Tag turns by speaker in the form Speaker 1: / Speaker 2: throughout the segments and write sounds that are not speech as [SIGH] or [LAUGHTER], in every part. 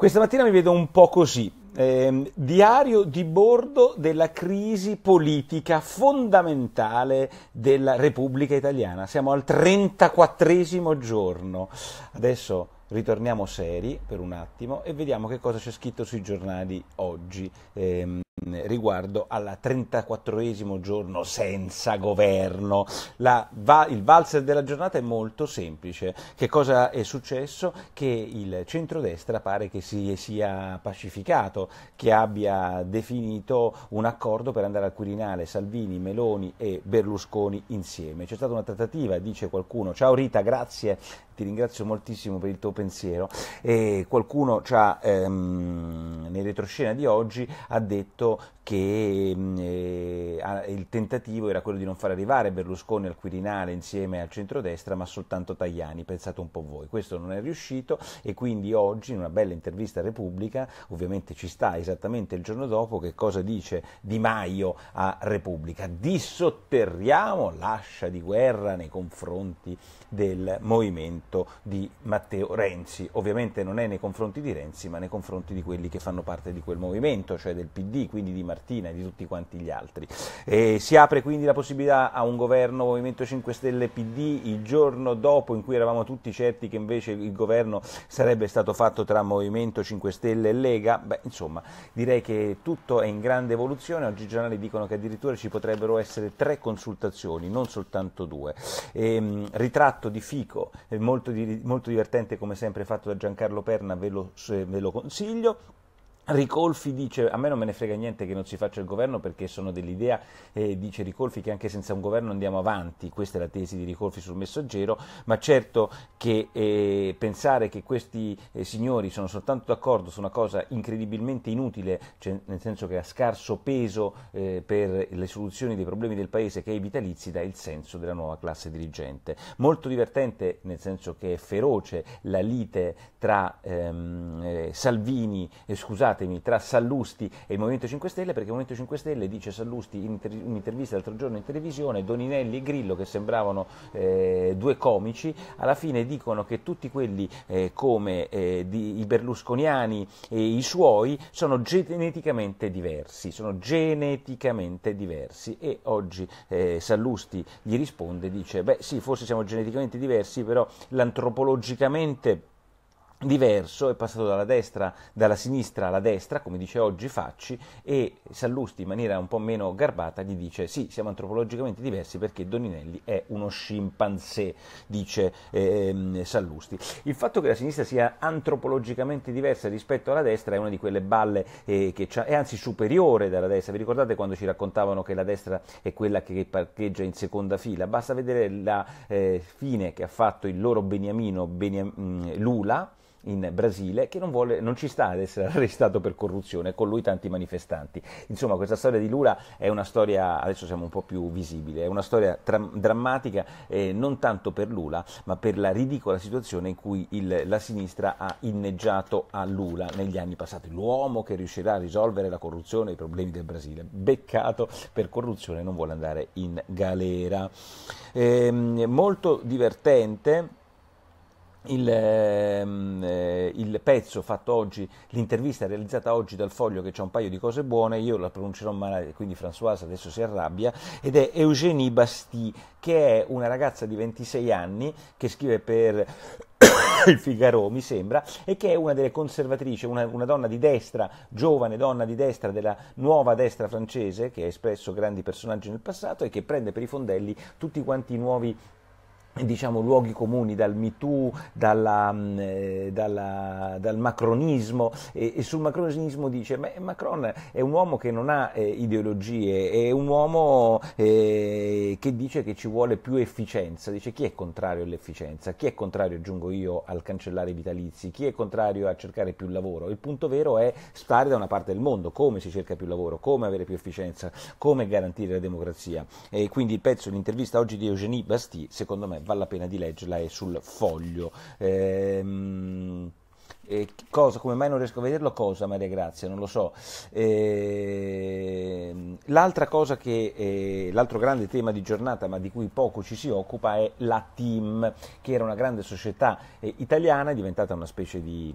Speaker 1: Questa mattina mi vedo un po' così. Eh, diario di bordo della crisi politica fondamentale della Repubblica Italiana. Siamo al 34 giorno. Adesso ritorniamo seri per un attimo e vediamo che cosa c'è scritto sui giornali oggi. Eh, Mm, riguardo al 34 esimo giorno senza governo. La, va, il valzer della giornata è molto semplice. Che cosa è successo? Che il centrodestra pare che si sia pacificato, che abbia definito un accordo per andare al Quirinale, Salvini, Meloni e Berlusconi insieme. C'è stata una trattativa, dice qualcuno. Ciao Rita, grazie ti ringrazio moltissimo per il tuo pensiero. E qualcuno c'ha, ehm, nel retroscena di oggi ha detto che mm, eh, il tentativo era quello di non far arrivare Berlusconi al Quirinale insieme al centrodestra, ma soltanto Tajani, pensate un po' voi. Questo non è riuscito e quindi oggi in una bella intervista a Repubblica, ovviamente ci sta esattamente il giorno dopo, che cosa dice Di Maio a Repubblica? Dissotterriamo l'ascia di guerra nei confronti del movimento detto di Matteo Renzi, ovviamente non è nei confronti di Renzi ma nei confronti di quelli che fanno parte di quel movimento, cioè del PD, quindi di Martina e di tutti quanti gli altri. E si apre quindi la possibilità a un governo Movimento 5 Stelle PD il giorno dopo in cui eravamo tutti certi che invece il governo sarebbe stato fatto tra Movimento 5 Stelle e Lega? Beh, insomma, direi che tutto è in grande evoluzione, oggi i giornali dicono che addirittura ci potrebbero essere tre consultazioni, non soltanto due. E, ehm, ritratto di Fico, molto molto, di, molto divertente come sempre fatto da Giancarlo Perna, ve lo, ve lo consiglio. Ricolfi dice: A me non me ne frega niente che non si faccia il governo perché sono dell'idea, eh, dice Ricolfi, che anche senza un governo andiamo avanti. Questa è la tesi di Ricolfi sul Messaggero. Ma certo che eh, pensare che questi eh, signori sono soltanto d'accordo su una cosa incredibilmente inutile, cioè nel senso che ha scarso peso eh, per le soluzioni dei problemi del paese, che è i vitalizi, dà il senso della nuova classe dirigente. Molto divertente, nel senso che è feroce la lite tra ehm, eh, Salvini, eh, scusate, scusatemi, tra Sallusti e il Movimento 5 Stelle, perché il Movimento 5 Stelle, dice Sallusti in un'intervista l'altro giorno in televisione, Doninelli e Grillo, che sembravano eh, due comici, alla fine dicono che tutti quelli eh, come eh, di, i berlusconiani e i suoi sono geneticamente diversi, sono geneticamente diversi e oggi eh, Sallusti gli risponde, dice, beh sì, forse siamo geneticamente diversi, però l'antropologicamente diverso, è passato dalla destra, dalla sinistra alla destra, come dice oggi Facci, e Sallusti in maniera un po' meno garbata gli dice sì, siamo antropologicamente diversi perché Doninelli è uno scimpanzé, dice ehm, Sallusti. Il fatto che la sinistra sia antropologicamente diversa rispetto alla destra è una di quelle balle eh, che è anzi superiore dalla destra, vi ricordate quando ci raccontavano che la destra è quella che parcheggia in seconda fila? Basta vedere la eh, fine che ha fatto il loro beniamino Beniam- mm, Lula, in Brasile che non, vuole, non ci sta ad essere [LAUGHS] arrestato per corruzione, con lui tanti manifestanti. Insomma, questa storia di Lula è una storia, adesso siamo un po' più visibili, è una storia drammatica eh, non tanto per Lula, ma per la ridicola situazione in cui il, la sinistra ha inneggiato a Lula negli anni passati. L'uomo che riuscirà a risolvere la corruzione e i problemi del Brasile, beccato per corruzione, non vuole andare in galera. Eh, molto divertente il, ehm, eh, il, pezzo fatto oggi, l'intervista realizzata oggi dal foglio che c'è un paio di cose buone, io la pronuncerò male, quindi Françoise adesso si arrabbia, ed è Eugénie Basti, che è una ragazza di 26 anni che scrive per [COUGHS] il Figaro, mi sembra, e che è una delle conservatrici, una, una, donna di destra, giovane donna di destra della nuova destra francese, che ha espresso grandi personaggi nel passato e che prende per i fondelli tutti quanti i nuovi diciamo, luoghi comuni dal MeToo, dalla, mm, eh, dalla, dal macronismo e, e, sul macronismo dice ma Macron è un uomo che non ha eh, ideologie, è un uomo eh, che dice che ci vuole più efficienza, dice chi è contrario all'efficienza, chi è contrario aggiungo io al cancellare i vitalizi, chi è contrario a cercare più lavoro, il punto vero è stare da una parte del mondo, come si cerca più lavoro, come avere più efficienza, come garantire la democrazia e quindi il pezzo, l'intervista oggi di Eugénie Basti secondo me vale la pena di leggerla, è sul foglio. Ehm, cosa, come mai non riesco a vederlo? Cosa, Maria Grazia? Non lo so. Ehm, l'altra cosa che, è... Eh, l'altro grande tema di giornata, ma di cui poco ci si occupa, è la TIM, che era una grande società eh, italiana, è diventata una specie di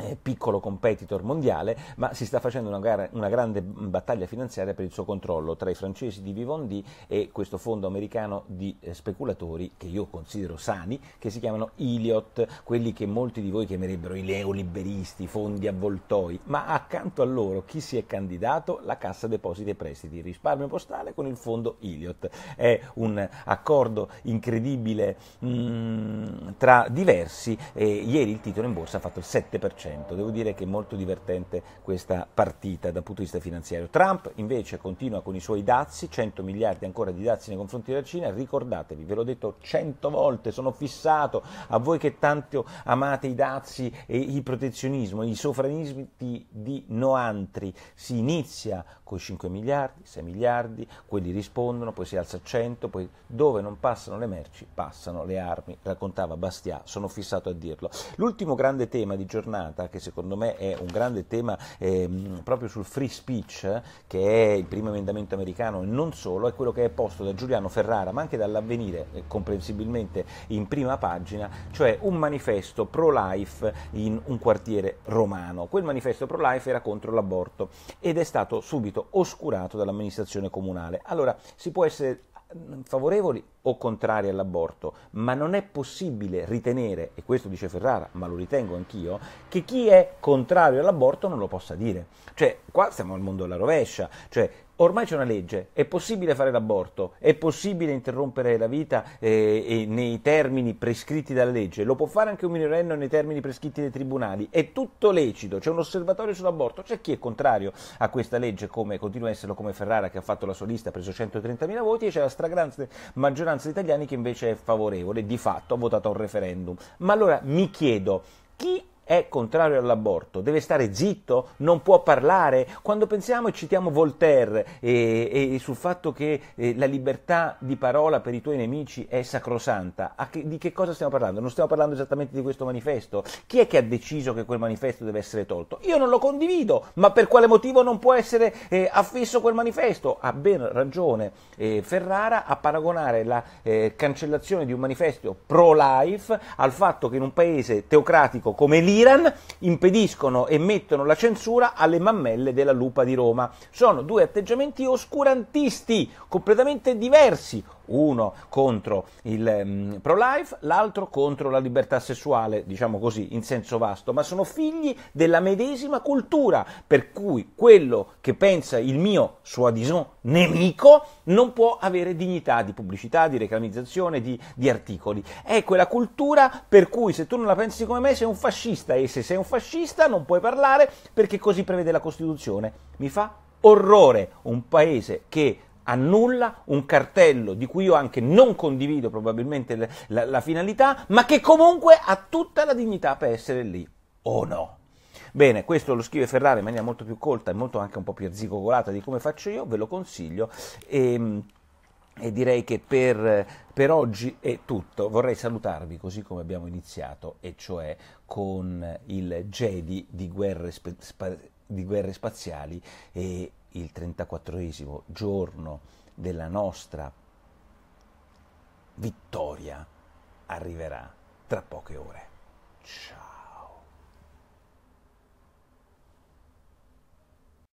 Speaker 1: eh, piccolo competitor mondiale, ma si sta facendo una, gara, una, grande battaglia finanziaria per il suo controllo tra i francesi di Vivendi e questo fondo americano di eh, speculatori che io considero sani, che si chiamano Iliot, quelli che molti di voi chiamerebbero i neoliberisti, i fondi avvoltoi, ma accanto a loro chi si è candidato? La Cassa Depositi e Prestiti, risparmio postale con il fondo Iliot. È un accordo incredibile mh, mm, tra diversi e ieri il titolo in borsa ha fatto il 7%. 100%. Devo dire che è molto divertente questa partita dal punto di vista finanziario. Trump invece continua con i suoi dazi, 100 miliardi ancora di dazi nei confronti della Cina, ricordatevi, ve l'ho detto 100 volte, sono fissato, a voi che tanto amate i dazi e il protezionismo, i sovranismi di, Noantri, si inizia con 5 miliardi, 6 miliardi, quelli rispondono, poi si alza a 100, poi dove non passano le merci passano le armi, raccontava Bastia, sono fissato a dirlo. L'ultimo grande tema di giornata 60, che secondo me è un grande tema eh, proprio sul free speech, che è il primo emendamento americano, e non solo, è quello che è posto da Giuliano Ferrara, ma anche dall'avvenire, eh, comprensibilmente in prima pagina, cioè un manifesto pro-life in un quartiere romano. Quel manifesto pro-life era contro l'aborto ed è stato subito oscurato dall'amministrazione comunale. Allora, si può essere Mm, favorevoli o contrari all'aborto, ma non è possibile ritenere, e questo dice Ferrara, ma lo ritengo anch'io, che chi è contrario all'aborto non lo possa dire. Cioè, qua siamo al mondo alla rovescia, cioè Ormai c'è una legge, è possibile fare l'aborto, è possibile interrompere la vita eh, nei termini prescritti dalla legge, lo può fare anche un minorenne nei termini prescritti dai tribunali, è tutto lecito, c'è un osservatorio sull'aborto, c'è chi è contrario a questa legge, come continua a esserlo come Ferrara che ha fatto la sua lista, ha preso 130.000 voti e c'è la stragrande maggioranza di italiani che invece è favorevole, di fatto ha votato a un referendum. Ma allora mi chiedo, chi è contrario all'aborto, deve stare zitto, non può parlare. Quando pensiamo e citiamo Voltaire e, e sul fatto che eh, la libertà di parola per i tuoi nemici è sacrosanta, che, di che cosa stiamo parlando? Non stiamo parlando esattamente di questo manifesto. Chi è che ha deciso che quel manifesto deve essere tolto? Io non lo condivido, ma per quale motivo non può essere eh, affisso quel manifesto? Ha ben ragione eh, Ferrara a paragonare la eh, cancellazione di un manifesto pro-life al fatto che in un paese teocratico come lì dell'Iran impediscono e mettono la censura alle mammelle della lupa di Roma. Sono due atteggiamenti oscurantisti, completamente diversi, uno contro il mm, pro-life, l'altro contro la libertà sessuale, diciamo così, in senso vasto, ma sono figli della medesima cultura, per cui quello che pensa il mio soi-disant nemico non può avere dignità di pubblicità, di reclamizzazione, di, di articoli. È quella cultura per cui se tu non la pensi come me sei un fascista e se sei un fascista non puoi parlare perché così prevede la Costituzione. Mi fa orrore un paese che annulla un cartello di cui io anche non condivido probabilmente la, la, la finalità, ma che comunque ha tutta la dignità per essere lì, o oh no? Bene, questo lo scrive Ferrari in maniera molto più colta e molto anche un po' più arzigogolata di come faccio io, ve lo consiglio. E, ehm, e direi che per, per, oggi è tutto. Vorrei salutarvi così come abbiamo iniziato, e cioè con il Jedi di guerre spaziali di guerre spaziali e il 34 giorno della nostra vittoria arriverà tra poche ore. Ciao.